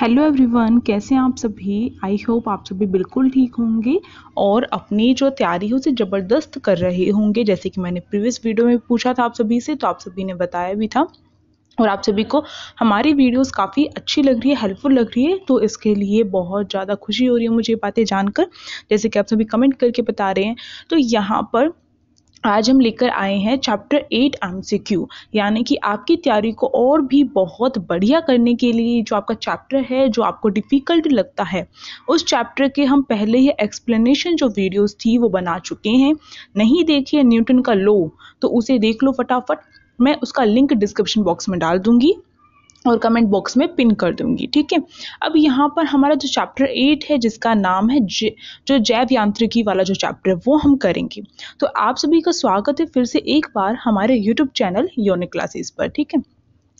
Hello everyone कैसे हैं आप सभी आई होप आप सभी बिल्कुल ठीक होंगे और अपनी जो तैयारी है उसे ज़बरदस्त कर रहे होंगे जैसे कि मैंने प्रीवियस वीडियो में पूछा था आप सभी से तो आप सभी ने बताया भी था और आप सभी को हमारी वीडियोस काफ़ी अच्छी लग रही है हेल्पफुल लग रही है तो इसके लिए बहुत ज़्यादा खुशी हो रही है मुझे ये बातें जानकर जैसे कि आप सभी कमेंट करके बता रहे हैं तो यहाँ पर आज हम लेकर आए हैं chapter eight M C Q यानी कि आपकी तैयारी को और भी बहुत बढ़िया करने के लिए जो आपका चैप्टर है जो आपको डिफ़िकल्ट लगता है उस चैप्टर के हम पहले ही एक्सप्लेनेशन जो वीडियोस थी वो बना चुके हैं नहीं देखिए न्यूटन का लो तो उसे देख लो फटाफट मैं उसका लिंक डिस्क्रिप्शन बॉक्स में डाल दूंगी और कमेंट बॉक्स में पिन कर दूंगी ठीक है अब यहाँ पर हमारा जो चैप्टर एट है जिसका नाम है जो जैव यांत्रिकी वाला जो चैप्टर है वो हम करेंगे तो आप सभी का स्वागत है फिर से एक बार हमारे यूट्यूब चैनल योनिक क्लासेस पर ठीक है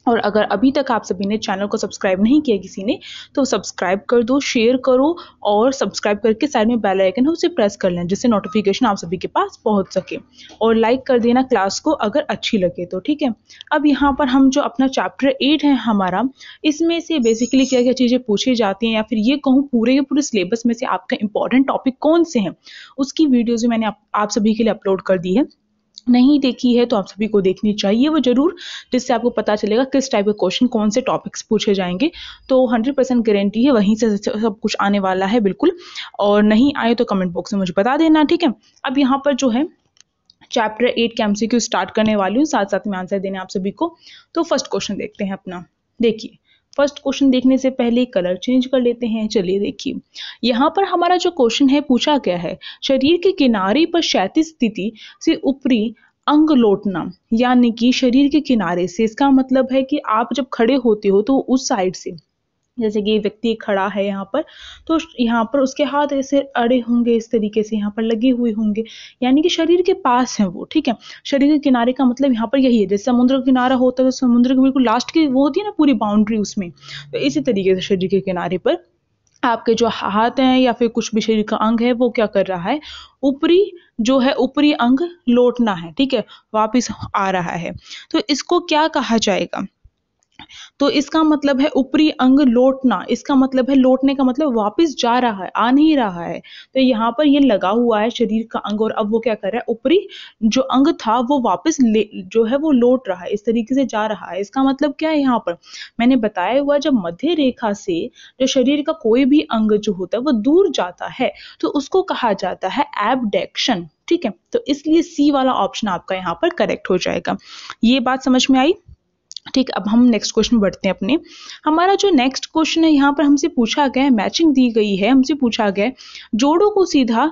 और अगर अभी तक आप सभी ने चैनल को सब्सक्राइब नहीं किया किसी ने तो सब्सक्राइब कर दो शेयर करो और सब्सक्राइब करके साइड में बेल आइकन है उसे प्रेस कर लें जिससे नोटिफिकेशन आप सभी के पास पहुंच सके और लाइक कर देना क्लास को अगर अच्छी लगे तो ठीक है अब यहाँ पर हम जो अपना चैप्टर एट है हमारा इसमें से बेसिकली क्या क्या चीज़ें पूछी जाती हैं या फिर ये कहूँ पूरे के पूरे सिलेबस में से आपका इंपॉर्टेंट टॉपिक कौन से हैं उसकी वीडियोज़ मैंने आप, आप सभी के लिए अपलोड कर दी है नहीं देखी है तो आप सभी को देखनी चाहिए वो जरूर जिससे तो आपको पता चलेगा किस टाइप के क्वेश्चन कौन से टॉपिक्स पूछे जाएंगे तो हंड्रेड परसेंट गारंटी है वहीं से सब कुछ आने वाला है बिल्कुल और नहीं आए तो कमेंट बॉक्स में मुझे बता देना ठीक है अब यहाँ पर जो है चैप्टर एट के एमसीक्यू स्टार्ट करने वाली हूँ साथ साथ में आंसर देने आप सभी को तो फर्स्ट क्वेश्चन देखते हैं अपना देखिए फर्स्ट क्वेश्चन देखने से पहले कलर चेंज कर लेते हैं चलिए देखिए यहाँ पर हमारा जो क्वेश्चन है पूछा गया है शरीर के किनारे पर क्षैतिज स्थिति से ऊपरी अंग लौटना यानी कि शरीर के किनारे से इसका मतलब है कि आप जब खड़े होते हो तो उस साइड से जैसे कि व्यक्ति खड़ा है यहाँ पर तो यहाँ पर उसके हाथ ऐसे अड़े होंगे इस तरीके से यहाँ पर लगे हुए होंगे यानी कि शरीर के पास है वो ठीक है शरीर के किनारे का मतलब यहाँ पर यही है जैसे समुद्र का किनारा होता है तो समुद्र के बिल्कुल लास्ट की वो होती है ना पूरी बाउंड्री उसमें तो इसी तरीके से शरीर के किनारे पर आपके जो हाथ हैं या फिर कुछ भी शरीर का अंग है वो क्या कर रहा है ऊपरी जो है ऊपरी अंग लौटना है ठीक है वापिस आ रहा है तो इसको क्या कहा जाएगा तो इसका मतलब है ऊपरी अंग लौटना इसका मतलब है लौटने का मतलब वापस जा रहा है आ नहीं रहा है तो यहाँ पर ये लगा हुआ है शरीर का अंग और अब वो क्या कर रहा है ऊपरी जो अंग था वो वापस ले जो है वो लौट रहा है इस तरीके से जा रहा है इसका मतलब क्या है यहाँ पर मैंने बताया हुआ जब मध्य रेखा से जो शरीर का कोई भी अंग जो होता है वो दूर जाता है तो उसको कहा जाता है एबडेक्शन ठीक है तो इसलिए सी वाला ऑप्शन आपका यहाँ पर करेक्ट हो जाएगा ये बात समझ में आई ठीक अब हम नेक्स्ट क्वेश्चन बढ़ते हैं अपने हमारा जो नेक्स्ट क्वेश्चन है यहाँ पर हमसे पूछा गया है मैचिंग दी गई है हमसे पूछा गया है जोड़ों को सीधा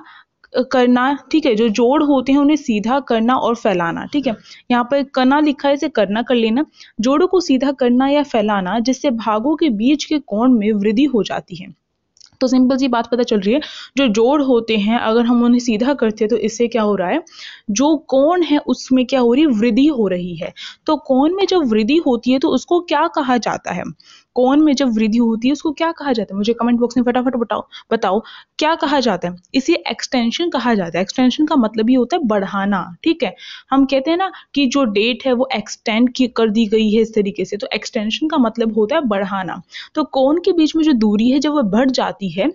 करना ठीक है जो जोड़ होते हैं उन्हें सीधा करना और फैलाना ठीक है यहाँ पर कना लिखा है इसे करना कर लेना जोड़ों को सीधा करना या फैलाना जिससे भागों के बीच के कोण में वृद्धि हो जाती है तो सिंपल सी बात पता चल रही है जो जोड़ होते हैं अगर हम उन्हें सीधा करते हैं तो इससे क्या हो रहा है जो कोण है उसमें क्या हो रही वृद्धि हो रही है तो कोण में जब वृद्धि होती है तो उसको क्या कहा जाता है कौन में जब वृद्धि होती है उसको क्या कहा जाता है मुझे कमेंट बॉक्स में फटाफट बताओ बताओ क्या कहा जाता है इसे एक्सटेंशन कहा जाता है एक्सटेंशन का मतलब ये होता है बढ़ाना ठीक है हम कहते हैं ना कि जो डेट है वो एक्सटेंड की कर दी गई है इस तरीके से तो एक्सटेंशन का मतलब होता है बढ़ाना तो कौन के बीच में जो दूरी है जब वह बढ़ जाती है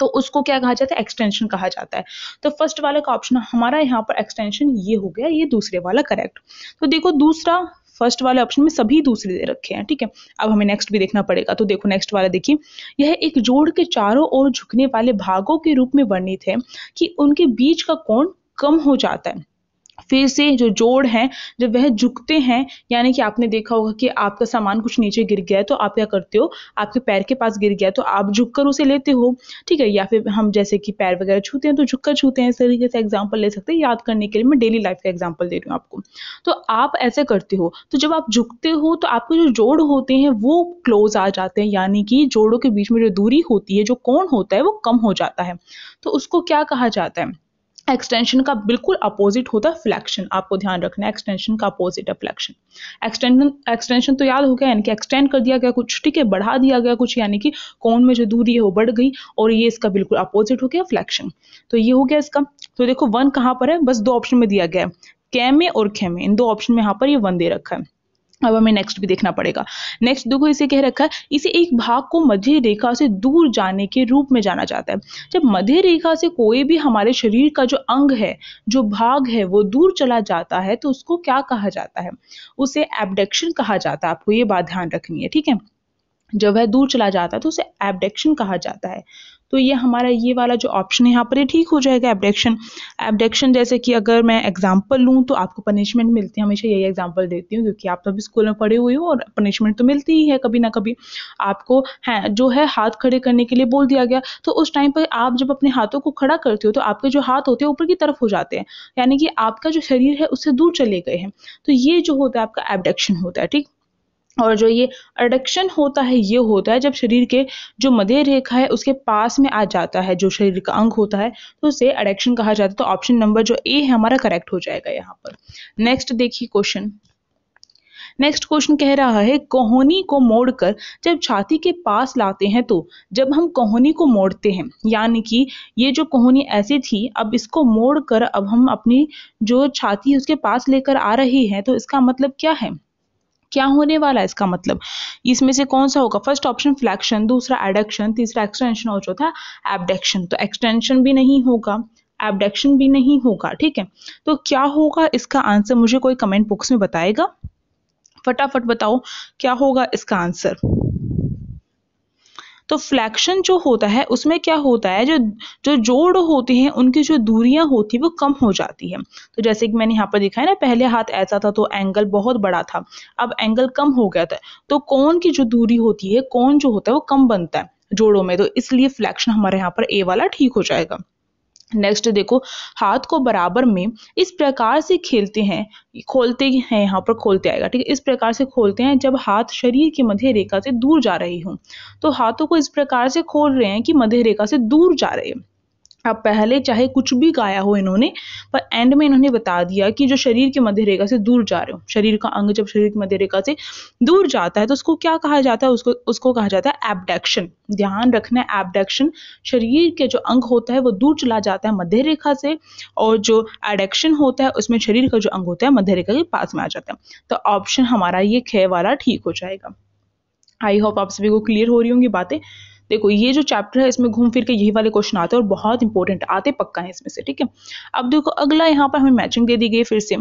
तो उसको क्या कहा जाता है एक्सटेंशन कहा जाता है तो फर्स्ट वाले का ऑप्शन हमारा यहाँ पर एक्सटेंशन ये हो गया ये दूसरे वाला करेक्ट तो देखो दूसरा फर्स्ट वाले ऑप्शन में सभी दूसरे दे रखे हैं ठीक है अब हमें नेक्स्ट भी देखना पड़ेगा तो देखो नेक्स्ट वाला देखिए यह एक जोड़ के चारों ओर झुकने वाले भागों के रूप में वर्णित है कि उनके बीच का कोण कम हो जाता है फिर से जो जोड़ हैं जब वह झुकते हैं यानी कि आपने देखा होगा कि आपका सामान कुछ नीचे गिर गया है तो आप क्या करते हो आपके पैर के पास गिर गया तो आप झुक कर उसे लेते हो ठीक है या फिर हम जैसे कि पैर वगैरह छूते हैं तो झुक कर छूते हैं इस तरीके से एग्जाम्पल ले सकते हैं याद करने के लिए मैं डेली लाइफ का एग्जाम्पल दे रही हूँ आपको तो आप ऐसे करते हो तो जब आप झुकते हो तो आपके जो जोड़ होते हैं वो क्लोज आ जाते हैं यानी कि जोड़ों के बीच में जो दूरी होती है जो कोण होता है वो कम हो जाता है तो उसको क्या कहा जाता है एक्सटेंशन का बिल्कुल अपोजिट होता है फ्लैक्शन आपको ध्यान रखना है एक्सटेंशन का अपोजिट है फ्लैक्शन एक्सटेंशन एक्सटेंशन तो याद हो गया यानी कि एक्सटेंड कर दिया गया कुछ ठीक है बढ़ा दिया गया कुछ यानी कि कौन में जो दूरी है वो बढ़ गई और ये इसका बिल्कुल अपोजिट हो गया फ्लैक्शन तो ये हो गया इसका तो देखो वन कहाँ पर है बस दो ऑप्शन में दिया गया है कैमे और खेमे इन दो ऑप्शन में यहाँ पर ये वन दे रखा है अब हमें नेक्स्ट भी देखना पड़ेगा नेक्स्ट देखो इसे कह रखा है इसे एक भाग को मध्य रेखा से दूर जाने के रूप में जाना जाता है जब मध्य रेखा से कोई भी हमारे शरीर का जो अंग है जो भाग है वो दूर चला जाता है तो उसको क्या कहा जाता है उसे एबडक्शन कहा जाता है आपको ये बात ध्यान रखनी है ठीक है जब वह दूर चला जाता है तो उसे एबडक्शन कहा जाता है तो ये हमारा ये वाला जो ऑप्शन है यहाँ पर ये ठीक हो जाएगा एबडक्शन एबडक्शन जैसे कि अगर मैं एग्जाम्पल लूँ तो आपको पनिशमेंट मिलती है हमेशा यही एग्जाम्पल देती हूँ क्योंकि आप तो अभी स्कूल में पढ़े हुए हो और पनिशमेंट तो मिलती ही है कभी ना कभी आपको है जो है हाथ खड़े करने के लिए बोल दिया गया तो उस टाइम पर आप जब अपने हाथों को खड़ा करते हो तो आपके जो हाथ होते हैं ऊपर की तरफ हो जाते हैं यानी कि आपका जो शरीर है उससे दूर चले गए हैं तो ये जो होता है आपका एबडक्शन होता है ठीक और जो ये अडक्शन होता है ये होता है जब शरीर के जो मध्य रेखा है उसके पास में आ जाता है जो शरीर का अंग होता है तो उसे अडक्शन कहा जाता है तो ऑप्शन नंबर जो ए है हमारा करेक्ट हो जाएगा यहाँ पर नेक्स्ट देखिए क्वेश्चन नेक्स्ट क्वेश्चन कह रहा है कोहनी को मोड़कर जब छाती के पास लाते हैं तो जब हम कोहनी को मोड़ते हैं यानी कि ये जो कोहनी ऐसी थी अब इसको मोड़कर अब हम अपनी जो छाती है उसके पास लेकर आ रही है तो इसका मतलब क्या है क्या होने वाला है इसका मतलब इसमें से कौन सा होगा फर्स्ट ऑप्शन फ्लैक्शन दूसरा एडक्शन तीसरा एक्सटेंशन और चौथा एबडक्शन तो एक्सटेंशन भी नहीं होगा एबडक्शन भी नहीं होगा ठीक है तो क्या होगा इसका आंसर मुझे कोई कमेंट बॉक्स में बताएगा फटाफट बताओ क्या होगा इसका आंसर तो फ्लैक्शन जो होता है उसमें क्या होता है जो जो जोड़ होते हैं उनकी जो दूरियां होती हैं वो कम हो जाती है तो जैसे कि मैंने यहाँ पर दिखाया ना पहले हाथ ऐसा था तो एंगल बहुत बड़ा था अब एंगल कम हो गया था तो कौन की जो दूरी होती है कौन जो होता है वो कम बनता है जोड़ों में तो इसलिए फ्लैक्शन हमारे यहाँ पर ए वाला ठीक हो जाएगा नेक्स्ट देखो हाथ को बराबर में इस प्रकार से खेलते हैं खोलते हैं यहाँ पर खोलते आएगा ठीक है इस प्रकार से खोलते हैं जब हाथ शरीर की मध्य रेखा से दूर जा रही हो तो हाथों को इस प्रकार से खोल रहे हैं कि मध्य रेखा से दूर जा रहे हैं आप पहले चाहे कुछ भी गाया हो इन्होंने पर एंड में इन्होंने बता दिया कि जो शरीर के मध्य रेखा से दूर जा रहे हो शरीर का अंग जब शरीर की मध्य रेखा से दूर जाता है तो उसको क्या कहा जाता है उसको उसको कहा जाता है एबडक्शन ध्यान रखना है एबडक्शन शरीर के जो अंग होता है वो दूर चला जाता है मध्य रेखा से और जो एडेक्शन होता है उसमें शरीर का जो अंग होता है मध्य रेखा के पास में आ जाता है तो ऑप्शन हमारा ये खे वाला ठीक हो जाएगा आई होप आप सभी को क्लियर हो रही होंगी बातें देखो ये जो चैप्टर है इसमें घूम फिर के यही वाले क्वेश्चन आते हैं और बहुत इंपॉर्टेंट आते पक्का है इसमें से ठीक है अब देखो अगला यहाँ पर हमें मैचिंग दे दी गई फिर से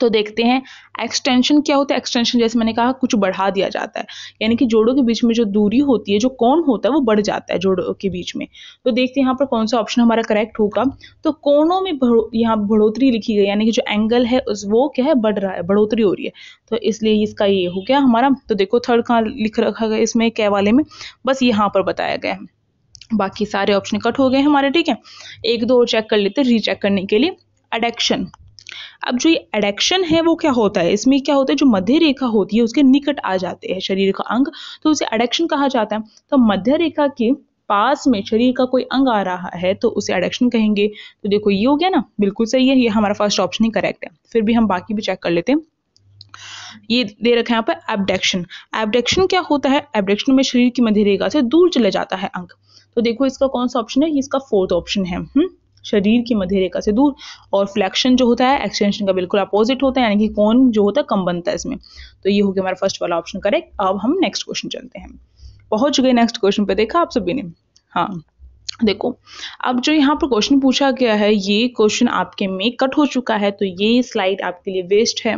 तो देखते हैं एक्सटेंशन क्या होता है एक्सटेंशन जैसे मैंने कहा कुछ बढ़ा दिया जाता है यानी कि जोड़ों के बीच में जो दूरी होती है जो कोण होता है वो बढ़ जाता है जोड़ों के बीच में तो देखते हैं यहाँ पर कौन सा ऑप्शन हमारा करेक्ट होगा तो कोणों में यहाँ बढ़ोतरी लिखी गई यानी कि जो एंगल है वो क्या है बढ़ रहा है बढ़ोतरी हो रही है तो इसलिए इसका ये हो गया हमारा तो देखो थर्ड कहाँ लिख रखा गया इसमें कै वाले में बस यहाँ पर बताया गया है बाकी सारे ऑप्शन कट हो गए हमारे ठीक है एक दो और चेक कर लेते हैं रीचेक करने के लिए एडेक्शन अब जो ये एडेक्शन है वो क्या होता है इसमें क्या होता है जो मध्य रेखा होती है उसके निकट आ जाते हैं शरीर का अंग तो उसे एडेक्शन कहा जाता है तो मध्य रेखा के पास में शरीर का कोई अंग आ रहा है तो उसे एडेक्शन कहेंगे तो देखो ये हो गया ना बिल्कुल सही है ये हमारा फर्स्ट ऑप्शन ही करेक्ट है फिर भी हम बाकी भी चेक कर लेते हैं ये दे रखा है यहाँ पर एबडेक्शन एबडेक्शन क्या होता है एबडेक्शन में शरीर की मध्य रेखा से दूर चले जाता है अंग तो देखो इसका कौन सा ऑप्शन है इसका फोर्थ ऑप्शन है हुँ? हम्म? शरीर की मध्य रेखा से दूर और फ्लैक्शन जो होता है एक्सटेंशन का बिल्कुल अपोजिट होता है यानी कि कौन जो होता है कम बनता है इसमें तो ये हो गया हमारा फर्स्ट वाला ऑप्शन करेक्ट अब हम नेक्स्ट क्वेश्चन चलते हैं पहुंच गए नेक्स्ट क्वेश्चन पे देखा आप सभी ने हाँ देखो अब जो यहाँ पर क्वेश्चन पूछा गया है ये क्वेश्चन आपके में कट हो चुका है तो ये स्लाइड आपके लिए वेस्ट है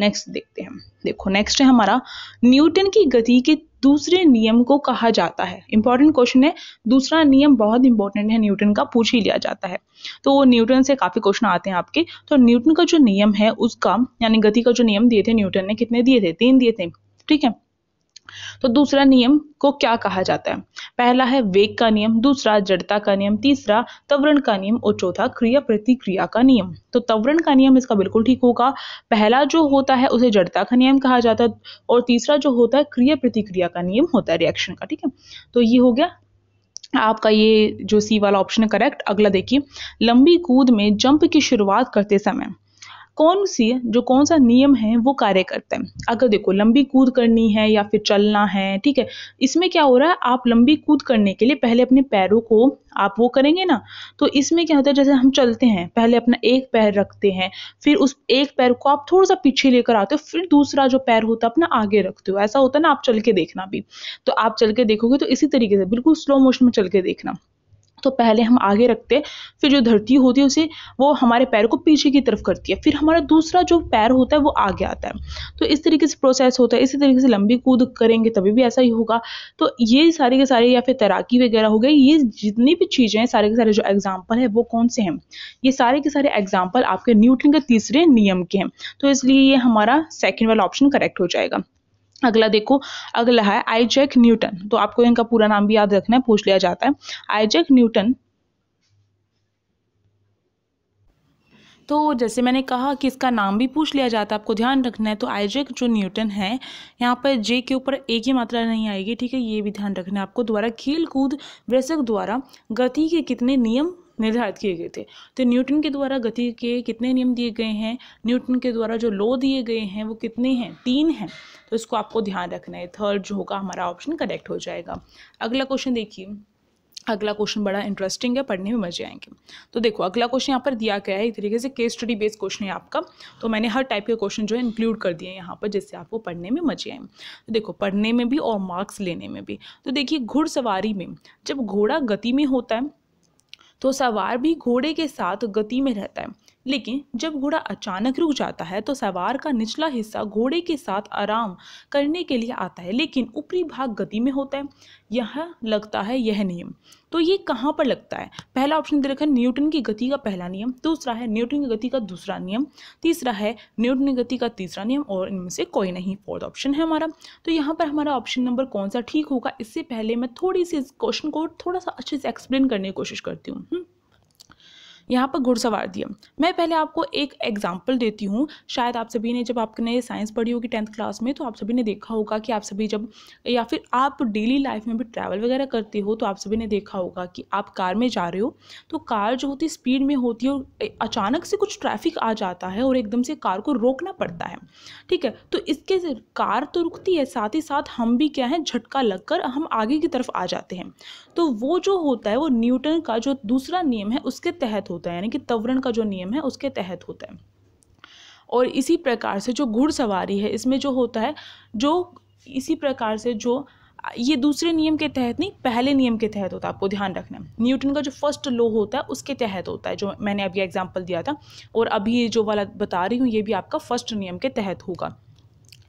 नेक्स्ट देखते हैं देखो नेक्स्ट है हमारा न्यूटन की गति के दूसरे नियम को कहा जाता है इंपॉर्टेंट क्वेश्चन है दूसरा नियम बहुत इंपॉर्टेंट है न्यूटन का पूछ ही लिया जाता है तो न्यूटन से काफ़ी क्वेश्चन आते हैं आपके तो न्यूटन का जो नियम है उसका यानी गति का जो नियम दिए थे न्यूटन ने कितने दिए थे तीन दिए थे ठीक है तो दूसरा नियम को क्या कहा जाता है पहला है वेग का नियम दूसरा जड़ता का नियम तीसरा तवरण का नियम और चौथा क्रिया प्रतिक्रिया का नियम तो तवरण का नियम इसका बिल्कुल ठीक होगा पहला जो होता है उसे जड़ता का नियम कहा जाता है और तीसरा जो होता है क्रिया प्रतिक्रिया का नियम होता है रिएक्शन का ठीक है तो ये हो गया आपका ये जो सी वाला ऑप्शन है करेक्ट अगला देखिए लंबी कूद में जंप की शुरुआत करते समय कौन सी जो कौन सा नियम है वो कार्य करता है अगर देखो लंबी कूद करनी है या फिर चलना है ठीक है इसमें क्या हो रहा है आप लंबी कूद करने के लिए पहले अपने पैरों को आप वो करेंगे ना तो इसमें क्या होता है जैसे हम चलते हैं पहले अपना एक पैर रखते हैं फिर उस एक पैर को आप थोड़ा सा पीछे लेकर आते हो फिर दूसरा जो पैर होता है अपना आगे रखते हो ऐसा होता है ना आप चल के देखना भी तो आप चल के देखोगे तो इसी तरीके से बिल्कुल स्लो मोशन में चल के देखना तो पहले हम आगे रखते हैं फिर जो धरती होती है उसे वो हमारे पैर को पीछे की तरफ करती है फिर हमारा दूसरा जो पैर होता है वो आगे आता है तो इस तरीके से प्रोसेस होता है इसी तरीके से लंबी कूद करेंगे तभी भी ऐसा ही होगा तो ये सारे के सारे या फिर तैराकी वगैरह हो गई ये जितनी भी चीज़ें हैं सारे के सारे जो एग्जाम्पल है वो कौन से हैं ये सारे के सारे एग्जाम्पल आपके न्यूटन के तीसरे नियम के हैं तो इसलिए ये हमारा सेकेंड वाला ऑप्शन करेक्ट हो जाएगा अगला देखो अगला है आईजैक न्यूटन तो आपको इनका पूरा नाम भी याद रखना है पूछ लिया जाता है आईजैक न्यूटन तो जैसे मैंने कहा कि इसका नाम भी पूछ लिया जाता है आपको ध्यान रखना है तो आइजेक जो न्यूटन है यहाँ पर जे के ऊपर एक ही मात्रा नहीं आएगी ठीक है ये भी ध्यान रखना है आपको द्वारा खेल कूद वृषक द्वारा गति के कितने नियम निर्धारित किए गए थे तो न्यूटन के द्वारा गति के कितने नियम दिए गए हैं न्यूटन के द्वारा जो लो दिए गए हैं वो कितने हैं तीन हैं तो इसको आपको ध्यान रखना है थर्ड जो होगा हमारा ऑप्शन करेक्ट हो जाएगा अगला क्वेश्चन देखिए अगला क्वेश्चन बड़ा इंटरेस्टिंग है पढ़ने में मजे आएंगे तो देखो अगला क्वेश्चन यहाँ पर दिया गया है एक तरीके से केस स्टडी बेस्ड क्वेश्चन है आपका तो मैंने हर टाइप के क्वेश्चन जो है इंक्लूड कर दिए हैं यहाँ पर जिससे आपको पढ़ने में मजे आए तो देखो पढ़ने में भी और मार्क्स लेने में भी तो देखिए घुड़सवारी में जब घोड़ा गति में होता है तो सवार भी घोड़े के साथ गति में रहता है लेकिन जब घोड़ा अचानक रुक जाता है तो सवार का निचला हिस्सा घोड़े के साथ आराम करने के लिए आता है लेकिन ऊपरी भाग गति में होता है यह लगता है यह नियम तो ये कहाँ पर लगता है पहला ऑप्शन दे रखा है न्यूटन की गति का पहला नियम दूसरा है न्यूटन की गति का दूसरा नियम तीसरा है न्यूटन की गति का तीसरा नियम और इनमें से कोई नहीं फोर्थ ऑप्शन है हमारा तो यहाँ पर हमारा ऑप्शन नंबर कौन सा ठीक होगा इससे पहले मैं थोड़ी सी इस क्वेश्चन को थोड़ा सा अच्छे से एक्सप्लेन करने की कोशिश करती हूँ हम्म। यहाँ पर घुड़सवार दिया मैं पहले आपको एक एग्जाम्पल देती हूँ शायद आप सभी ने जब आपने साइंस पढ़ी होगी टेंथ क्लास में तो आप सभी ने देखा होगा कि आप सभी जब या फिर आप डेली लाइफ में भी ट्रैवल वगैरह करते हो तो आप सभी ने देखा होगा कि आप कार में जा रहे हो तो कार जो होती है स्पीड में होती है और अचानक से कुछ ट्रैफिक आ जाता है और एकदम से कार को रोकना पड़ता है ठीक है तो इसके कार तो रुकती है साथ ही साथ हम भी क्या है झटका लगकर हम आगे की तरफ आ जाते हैं तो वो जो होता है वो न्यूटन का जो दूसरा नियम है उसके तहत होता होता है यानी कि तवरण का जो नियम है उसके तहत होता है और इसी प्रकार से जो घुड़सवारी है इसमें जो होता है जो इसी प्रकार से जो ये दूसरे नियम के तहत नहीं पहले नियम के तहत होता है आपको ध्यान रखना है न्यूटन का जो फर्स्ट लॉ होता है उसके तहत होता है जो मैंने अभी एग्जांपल दिया था और अभी जो वाला बता रही हूँ ये भी आपका फर्स्ट नियम के तहत होगा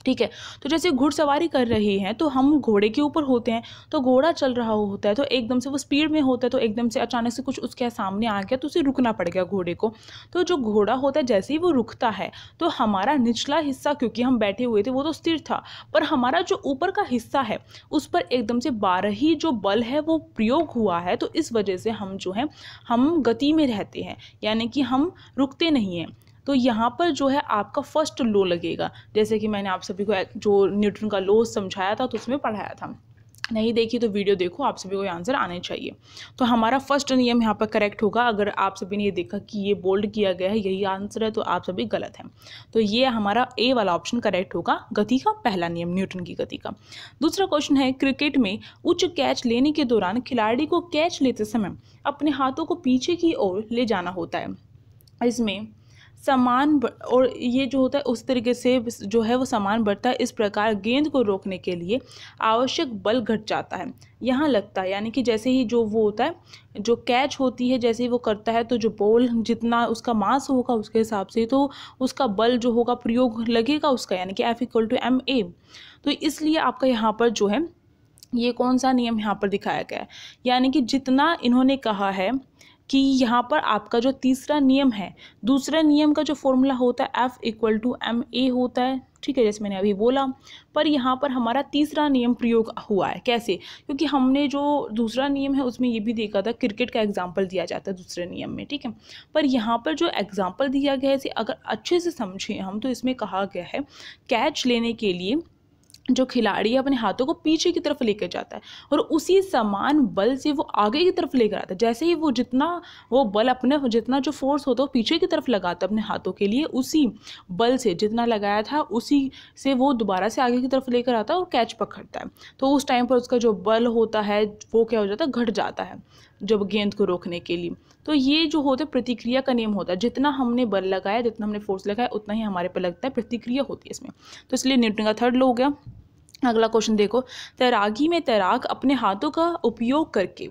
ठीक है तो जैसे घुड़सवारी कर रही हैं तो हम घोड़े के ऊपर होते हैं तो घोड़ा चल रहा होता है तो एकदम से वो स्पीड में होता है तो एकदम से अचानक से कुछ उसके सामने आ गया तो उसे रुकना पड़ गया घोड़े को तो जो घोड़ा होता है जैसे ही वो रुकता है तो हमारा निचला हिस्सा क्योंकि हम बैठे हुए थे वो तो स्थिर था पर हमारा जो ऊपर का हिस्सा है उस पर एकदम से बारह ही जो बल है वो प्रयोग हुआ है तो इस वजह से हम जो है हम गति में रहते हैं यानी कि हम रुकते नहीं हैं तो यहाँ पर जो है आपका फर्स्ट लो लगेगा जैसे कि मैंने आप सभी को जो न्यूटन का लो समझाया था तो उसमें पढ़ाया था नहीं देखी तो वीडियो देखो आप सभी को आंसर आने चाहिए तो हमारा फर्स्ट नियम यहाँ पर करेक्ट होगा अगर आप सभी ने ये देखा कि ये बोल्ड किया गया है यही आंसर है तो आप सभी गलत हैं तो ये हमारा ए वाला ऑप्शन करेक्ट होगा गति का पहला नियम न्यूटन की गति का दूसरा क्वेश्चन है क्रिकेट में उच्च कैच लेने के दौरान खिलाड़ी को कैच लेते समय अपने हाथों को पीछे की ओर ले जाना होता है इसमें समान और ये जो होता है उस तरीके से जो है वो सामान बढ़ता है इस प्रकार गेंद को रोकने के लिए आवश्यक बल घट जाता है यहाँ लगता है यानी कि जैसे ही जो वो होता है जो कैच होती है जैसे ही वो करता है तो जो बॉल जितना उसका मास होगा उसके हिसाब से तो उसका बल जो होगा प्रयोग लगेगा उसका यानी कि F equal to M A तो इसलिए आपका यहाँ पर जो है ये कौन सा नियम यहाँ पर दिखाया गया है यानी कि जितना इन्होंने कहा है कि यहाँ पर आपका जो तीसरा नियम है दूसरा नियम का जो फॉर्मूला होता है F equal to M A होता है ठीक है जैसे मैंने अभी बोला पर यहाँ पर हमारा तीसरा नियम प्रयोग हुआ है कैसे क्योंकि हमने जो दूसरा नियम है उसमें ये भी देखा था क्रिकेट का एग्जाम्पल दिया जाता है दूसरे नियम में ठीक है पर यहाँ पर जो एग्जाम्पल दिया गया है इसे अगर अच्छे से समझें हम तो इसमें कहा गया है कैच लेने के लिए जो खिलाड़ी है अपने हाथों को पीछे की तरफ लेकर जाता है और उसी समान बल से वो आगे की तरफ लेकर आता है जैसे ही वो जितना वो बल अपने जितना जो फोर्स होता है वो पीछे की तरफ लगाता है अपने हाथों के लिए उसी बल से जितना लगाया था उसी से वो दोबारा से आगे की तरफ लेकर आता है और कैच पकड़ता है तो उस टाइम पर उसका जो बल होता है वो क्या हो जाता है घट जाता है जब गेंद को रोकने के लिए तो ये जो होता है प्रतिक्रिया का नियम होता है जितना हमने बल लगाया जितना हमने फोर्स लगाया उतना ही हमारे पर लगता है प्रतिक्रिया होती है इसमें तो इसलिए न्यूटन का थर्ड लो हो गया अगला क्वेश्चन देखो तैराकी में तैराक अपने हाथों का उपयोग करके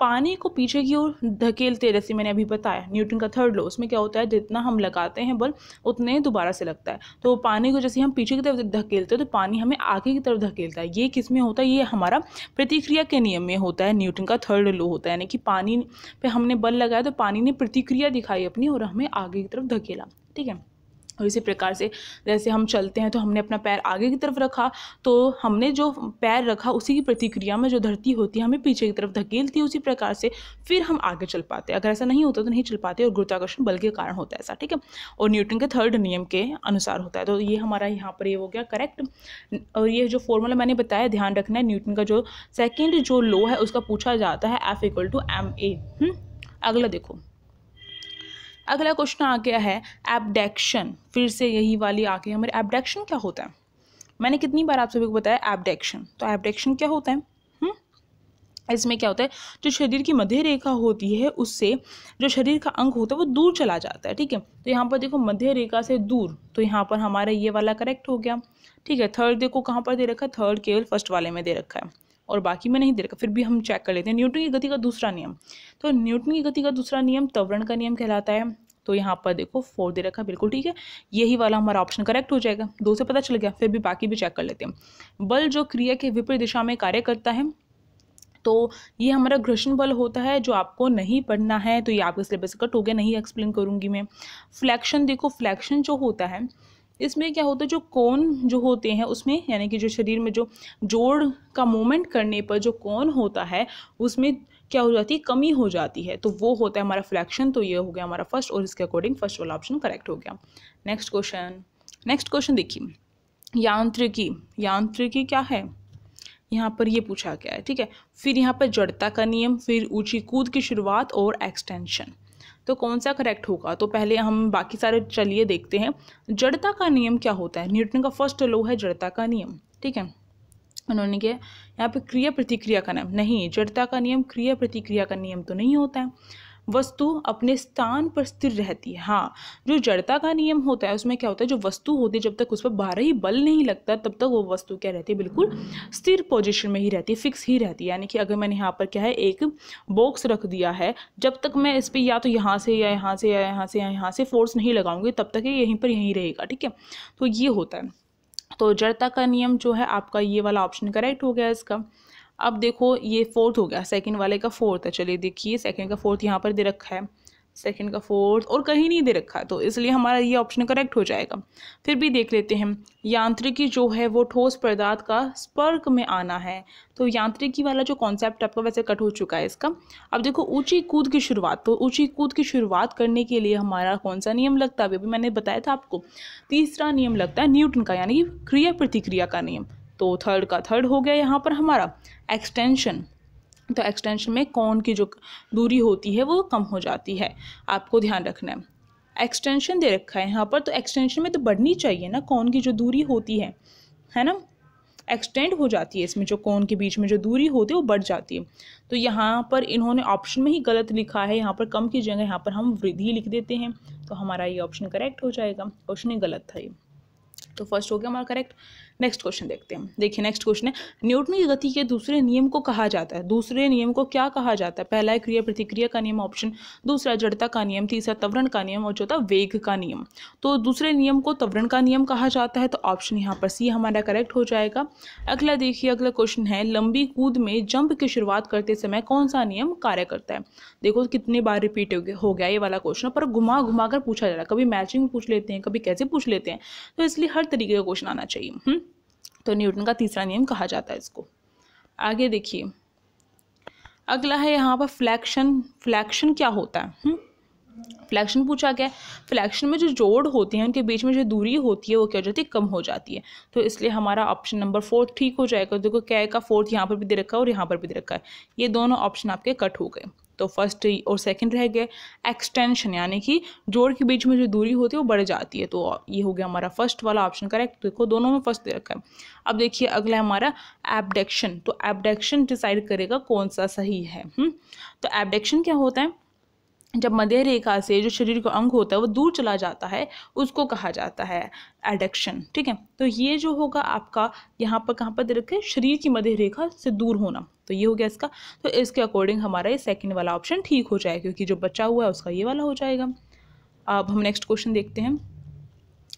पानी को पीछे की ओर धकेलते जैसे मैंने अभी बताया न्यूटन का थर्ड लॉ उसमें क्या होता है जितना हम लगाते हैं बल उतने दोबारा से लगता है तो पानी को जैसे हम पीछे की तरफ धकेलते हैं तो पानी हमें आगे की तरफ धकेलता है ये किस में होता है ये हमारा प्रतिक्रिया के नियम में होता है न्यूटन का थर्ड लॉ होता है यानी कि पानी पर हमने बल लगाया तो पानी ने प्रतिक्रिया दिखाई अपनी और हमें आगे की तरफ धकेला ठीक है और इसी प्रकार से जैसे हम चलते हैं तो हमने अपना पैर आगे की तरफ रखा तो हमने जो पैर रखा उसी की प्रतिक्रिया में जो धरती होती है हमें पीछे की तरफ धकेलती है उसी प्रकार से फिर हम आगे चल पाते अगर ऐसा नहीं होता तो नहीं चल पाते और गुरुत्वाकर्षण बल के कारण होता है ऐसा ठीक है और न्यूटन के थर्ड नियम के अनुसार होता है तो ये हमारा यहाँ पर ये हो गया करेक्ट और ये जो फॉर्मूला मैंने बताया ध्यान रखना है न्यूटन का जो सेकेंड जो लो है उसका पूछा जाता है F equal to M hmm, A अगला देखो अगला क्वेश्चन आ गया है एबडेक्शन फिर से यही वाली आ गई हमारे एबडेक्शन क्या होता है मैंने कितनी बार आप सभी को बताया एबडेक्शन तो एबडेक्शन क्या होता है हम्म? इसमें क्या होता है जो शरीर की मध्य रेखा होती है उससे जो शरीर का अंग होता है वो दूर चला जाता है ठीक है तो यहाँ पर देखो मध्य रेखा से दूर तो यहाँ पर हमारा ये वाला करेक्ट हो गया ठीक है थर्ड देखो कहाँ पर दे रखा है थर्ड केवल फर्स्ट वाले में दे रखा है और बाकी में नहीं दे रखा फिर भी हम चेक कर लेते हैं न्यूटन की गति का दूसरा नियम तो न्यूटन की गति का दूसरा नियम तवरण का नियम कहलाता है तो यहाँ पर देखो फोर दे रखा बिल्कुल ठीक है यही वाला हमारा ऑप्शन करेक्ट हो जाएगा दो से पता चल गया फिर भी बाकी भी चेक कर लेते हैं बल जो क्रिया के विपरीत दिशा में कार्य करता है तो ये हमारा घर्षण बल होता है जो आपको नहीं पढ़ना है तो ये आपके सिलेबस कट हो गया नहीं एक्सप्लेन करूँगी मैं फ्लैक्शन देखो फ्लैक्शन जो होता है इसमें क्या होता है जो कोन जो होते हैं उसमें यानी कि जो शरीर में जो जोड़ का मूवमेंट करने पर जो कोन होता है उसमें क्या हो जाती है कमी हो जाती है तो वो होता है हमारा फ्लैक्शन तो ये हो गया हमारा फर्स्ट और इसके अकॉर्डिंग फर्स्ट वाला ऑप्शन करेक्ट हो गया नेक्स्ट क्वेश्चन नेक्स्ट क्वेश्चन देखिए यांत्रिकी यांत्रिकी क्या है यहाँ पर ये पूछा गया है ठीक है फिर यहाँ पर जड़ता का नियम फिर ऊंची कूद की शुरुआत और एक्सटेंशन तो कौन सा करेक्ट होगा तो पहले हम बाकी सारे चलिए देखते हैं जड़ता का नियम क्या होता है न्यूटन का फर्स्ट लो है जड़ता का नियम ठीक है उन्होंने क्या यहाँ पे क्रिया प्रतिक्रिया का नियम नहीं जड़ता का नियम क्रिया प्रतिक्रिया का नियम तो नहीं होता है वस्तु अपने स्थान पर स्थिर रहती है हाँ जो जड़ता का नियम होता है उसमें क्या होता है जो वस्तु होती है जब तक उस पर बाहर ही बल नहीं लगता तब तक वो वस्तु क्या रहती है बिल्कुल स्थिर पोजिशन में ही रहती है फिक्स ही रहती है यानी कि अगर मैंने यहाँ पर क्या है एक बॉक्स रख दिया है जब तक मैं इस पर या तो यहाँ से या यहाँ से या यहाँ से या यहाँ से फोर्स नहीं लगाऊंगी तब तक ये यहीं पर यहीं रहेगा ठीक है तो ये होता है तो जड़ता का नियम जो है आपका ये वाला ऑप्शन करेक्ट हो गया इसका अब देखो ये फोर्थ हो गया सेकंड वाले का फोर्थ है चलिए देखिए सेकंड का फोर्थ यहाँ पर दे रखा है सेकंड का फोर्थ और कहीं नहीं दे रखा तो इसलिए हमारा ये ऑप्शन करेक्ट हो जाएगा फिर भी देख लेते हैं यांत्रिकी जो है वो ठोस पदार्थ का स्पर्क में आना है तो यांत्रिकी वाला जो कॉन्सेप्ट आपका वैसे कट हो चुका है इसका अब देखो ऊंची कूद की शुरुआत तो ऊंची कूद की शुरुआत करने के लिए हमारा कौन सा नियम लगता है अभी मैंने बताया था आपको तीसरा नियम लगता है न्यूटन का यानी क्रिया प्रतिक्रिया का नियम तो थर्ड का थर्ड हो गया यहाँ पर हमारा एक्सटेंशन तो एक्सटेंशन में कौन की जो दूरी होती है वो कम हो जाती है आपको ध्यान रखना है एक्सटेंशन दे रखा है यहाँ पर तो एक्सटेंशन में तो बढ़नी चाहिए ना कौन की जो दूरी होती है है ना एक्सटेंड हो जाती है इसमें जो कौन के बीच में जो दूरी होती है वो बढ़ जाती है तो यहाँ पर इन्होंने ऑप्शन में ही गलत लिखा है यहाँ पर कम की जगह यहाँ पर हम वृद्धि लिख देते हैं तो हमारा ये ऑप्शन करेक्ट हो जाएगा क्वेश्चन ही गलत था ये तो फर्स्ट हो गया हमारा करेक्ट नेक्स्ट क्वेश्चन देखते हैं देखिए नेक्स्ट क्वेश्चन है न्यूटन की गति के दूसरे नियम को कहा जाता है दूसरे नियम को क्या कहा जाता है पहला है क्रिया प्रतिक्रिया का नियम ऑप्शन दूसरा जड़ता का नियम तीसरा तवरण का नियम और चौथा वेग का नियम तो दूसरे नियम को तवरण का नियम कहा जाता है तो ऑप्शन यहाँ पर सी हमारा करेक्ट हो जाएगा अगला देखिए अगला क्वेश्चन है लंबी कूद में जंप की शुरुआत करते समय कौन सा नियम कार्य करता है देखो कितनी बार रिपीट हो गया ये वाला क्वेश्चन पर घुमा घुमा कर पूछा जा रहा है कभी मैचिंग पूछ लेते हैं कभी कैसे पूछ लेते हैं तो इसलिए हर तरीके का क्वेश्चन आना चाहिए हुँ? हम्म। तो न्यूटन का तीसरा नियम कहा जाता है इसको आगे देखिए अगला है यहाँ पर फ्लैक्शन फ्लैक्शन क्या होता है हुँ? हम्म। फ्लैक्शन पूछा गया फ्लैक्शन में जो जोड़ होते हैं उनके बीच में जो दूरी होती है वो क्या हो जाती है कम हो जाती है तो इसलिए हमारा ऑप्शन नंबर फोर्थ ठीक हो जाएगा देखो कै का फोर्थ यहाँ पर भी दे रखा है और यहाँ पर भी दे रखा है ये दोनों ऑप्शन आपके कट हो गए तो फर्स्ट और सेकेंड रह गए एक्सटेंशन यानी कि जोड़ के बीच में जो दूरी होती है वो बढ़ जाती है तो ये हो गया हमारा फर्स्ट वाला ऑप्शन करेक्ट तो देखो दोनों में फर्स्ट दे रखा है अब देखिए अगला हमारा एबडेक्शन तो एबडेक्शन डिसाइड करेगा कौन सा सही है हुँ? हम्म, तो एबडेक्शन क्या होता है जब मध्य रेखा से जो शरीर का अंग होता है वो दूर चला जाता है उसको कहा जाता है एडक्शन ठीक है तो ये जो होगा आपका यहाँ पर कहाँ पर दे रखे शरीर की मध्य रेखा से दूर होना तो ये हो गया इसका तो इसके अकॉर्डिंग हमारा ये सेकेंड वाला ऑप्शन ठीक हो जाएगा क्योंकि जो बचा हुआ है उसका ये वाला हो जाएगा अब हम नेक्स्ट क्वेश्चन देखते हैं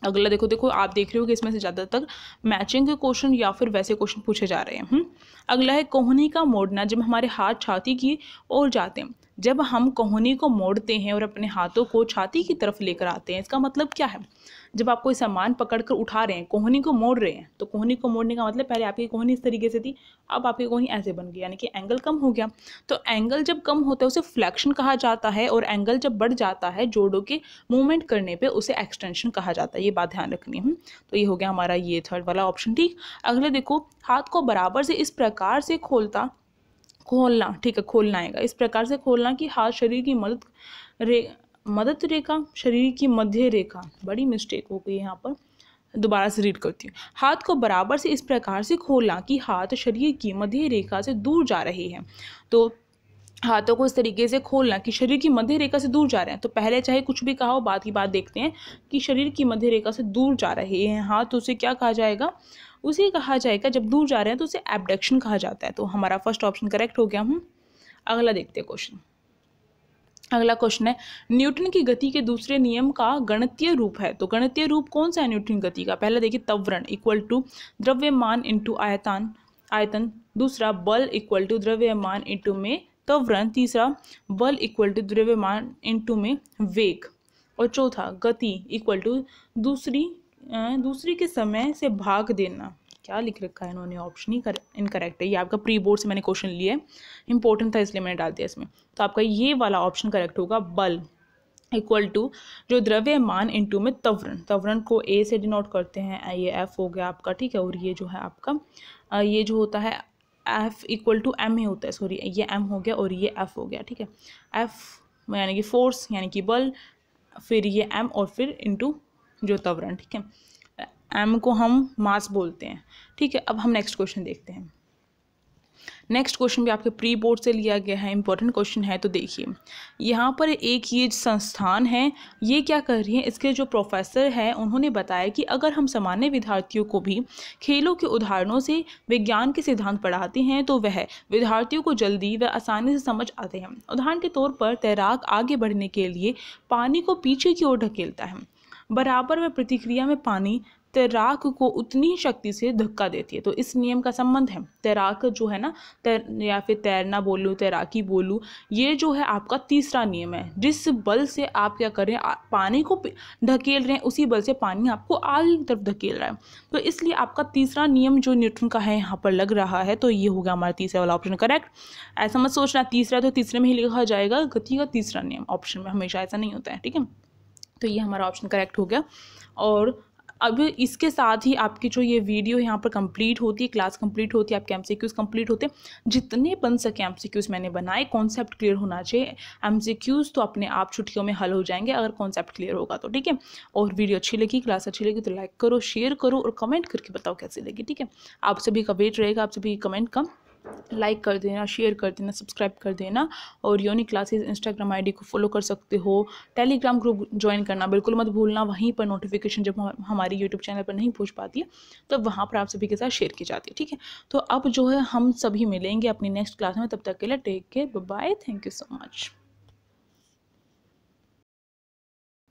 अगला देखो देखो आप देख रहे हो कि इसमें से ज़्यादातर मैचिंग के क्वेश्चन या फिर वैसे क्वेश्चन पूछे जा रहे हैं हम्म? अगला है कोहनी का मोड़ना जब हमारे हाथ छाती की ओर जाते हैं जब हम कोहनी को मोड़ते हैं और अपने हाथों को छाती की तरफ लेकर आते हैं इसका मतलब क्या है जब आप कोई सामान पकड़ कर उठा रहे हैं कोहनी को मोड़ रहे हैं तो कोहनी को मोड़ने का मतलब पहले आपकी कोहनी इस तरीके से थी अब आपकी कोहनी ऐसे बन गई यानी कि एंगल कम हो गया तो एंगल जब कम होता है उसे फ्लैक्शन कहा जाता है और एंगल जब बढ़ जाता है जोड़ों के मूवमेंट करने पर उसे एक्सटेंशन कहा जाता है ये बात ध्यान रखनी है तो ये हो गया हमारा ये थर्ड वाला ऑप्शन ठीक अगले देखो हाथ को बराबर से इस प्रकार से खोलता खोलना ठीक है खोलना आएगा इस प्रकार से खोलना कि हाथ शरीर की मदद रे मदद रेखा शरीर की मध्य रेखा बड़ी मिस्टेक हो गई यहाँ पर दोबारा से रीड करती हूँ हाथ को बराबर से इस प्रकार से खोलना कि हाथ शरीर की मध्य रेखा से दूर जा रही है तो हाथों को इस तरीके से खोलना कि शरीर की मध्य रेखा से दूर जा रहे हैं तो पहले चाहे कुछ भी कहा हो बात की बात देखते हैं कि शरीर की मध्य रेखा से दूर जा रहे हैं हाथ तो उसे क्या कहा जाएगा उसे कहा जाएगा जब दूर जा रहे हैं तो उसे एबडक्शन कहा जाता है तो हमारा फर्स्ट ऑप्शन करेक्ट हो गया हूँ हम्म, अगला देखते हैं क्वेश्चन अगला क्वेश्चन है न्यूटन की गति के दूसरे नियम का गणितीय रूप है तो गणितीय रूप कौन सा है न्यूटन गति का पहले देखिए तवरण इक्वल टू द्रव्यमान इंटू आयतान आयतन दूसरा बल इक्वल टू द्रव्यमान इंटू में तब तो व्रण तीसरा बल इक्वल टू द्रव्यमान इनटू में वेग और चौथा गति इक्वल टू दूसरी दूसरी के समय से भाग देना क्या लिख रखा है इन्होंने ऑप्शन ही इनकरेक्ट है ये आपका प्री बोर्ड से मैंने क्वेश्चन लिया है इंपॉर्टेंट था इसलिए मैंने डाल दिया इसमें तो आपका ये वाला ऑप्शन करेक्ट होगा बल इक्वल टू जो द्रव्यमान इनटू में तवरण तवरण को ए से डिनोट करते हैं ये एफ हो गया आपका ठीक है और ये जो है आपका ये जो होता है एफ इक्वल टू एम ही होता है सॉरी ये एम हो गया और ये एफ हो गया ठीक है एफ यानी कि फोर्स यानी कि बल फिर ये एम और फिर इंटू जो तवरण ठीक है एम को हम मास बोलते हैं ठीक है अब हम नेक्स्ट क्वेश्चन देखते हैं नेक्स्ट क्वेश्चन भी आपके प्री बोर्ड से लिया गया है इंपॉर्टेंट क्वेश्चन है तो देखिए यहाँ पर एक ये संस्थान है ये क्या कर रही है इसके जो प्रोफेसर हैं उन्होंने बताया कि अगर हम सामान्य विद्यार्थियों को भी खेलों के उदाहरणों से विज्ञान के सिद्धांत पढ़ाते हैं तो वह विद्यार्थियों को जल्दी व आसानी से समझ आते हैं उदाहरण के तौर पर तैराक आगे बढ़ने के लिए पानी को पीछे की ओर ढकेलता है बराबर व प्रतिक्रिया में पानी तैराक को उतनी ही शक्ति से धक्का देती है तो इस नियम का संबंध है तैराक जो है ना तैर या फिर तैरना बोलूँ तैराकी बोलूँ ये जो है आपका तीसरा नियम है जिस बल से आप क्या कर रहे हैं पानी को धकेल रहे हैं उसी बल से पानी आपको आग की तरफ धकेल रहा है तो इसलिए आपका तीसरा नियम जो न्यूट्रन का है यहाँ पर लग रहा है तो ये होगा हमारा तीसरा वाला ऑप्शन करेक्ट ऐसा मत सोचना तीसरा तो तीसरे में ही लिखा जाएगा गति का तीसरा नियम ऑप्शन में हमेशा ऐसा नहीं होता है ठीक है तो ये हमारा ऑप्शन करेक्ट हो गया और अब इसके साथ ही आपकी जो ये वीडियो यहाँ पर कंप्लीट होती है क्लास कंप्लीट होती है आपके एम कंप्लीट होते जितने बन सके एम मैंने बनाए कॉन्सेप्ट क्लियर होना चाहिए एम तो अपने आप छुट्टियों में हल हो जाएंगे अगर कॉन्सेप्ट क्लियर होगा तो ठीक है और वीडियो अच्छी लगी क्लास अच्छी लगी तो लाइक करो शेयर करो और कमेंट करके बताओ कैसी लगी ठीक है आप सभी का वेट रहेगा आप सभी कमेंट का लाइक कर देना शेयर कर देना सब्सक्राइब कर देना और योनी क्लासेस इंस्टाग्राम आईडी को फॉलो कर सकते हो टेलीग्राम ग्रुप ज्वाइन करना बिल्कुल मत भूलना वहीं पर नोटिफिकेशन जब हमारी यूट्यूब चैनल पर नहीं पूछ पाती है तब तो वहाँ पर आप सभी के साथ शेयर की जाती है ठीक है तो अब जो है हम सभी मिलेंगे अपनी नेक्स्ट क्लास में तब तक के लिए take care bye thank you so much